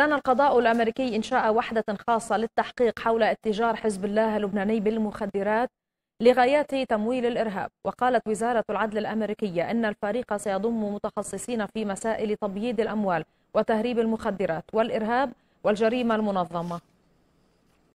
أعلن القضاء الأمريكي إنشاء وحدة خاصة للتحقيق حول اتجار حزب الله اللبناني بالمخدرات لغايات تمويل الإرهاب وقالت وزارة العدل الأمريكية أن الفريق سيضم متخصصين في مسائل تبييض الأموال وتهريب المخدرات والإرهاب والجريمة المنظمة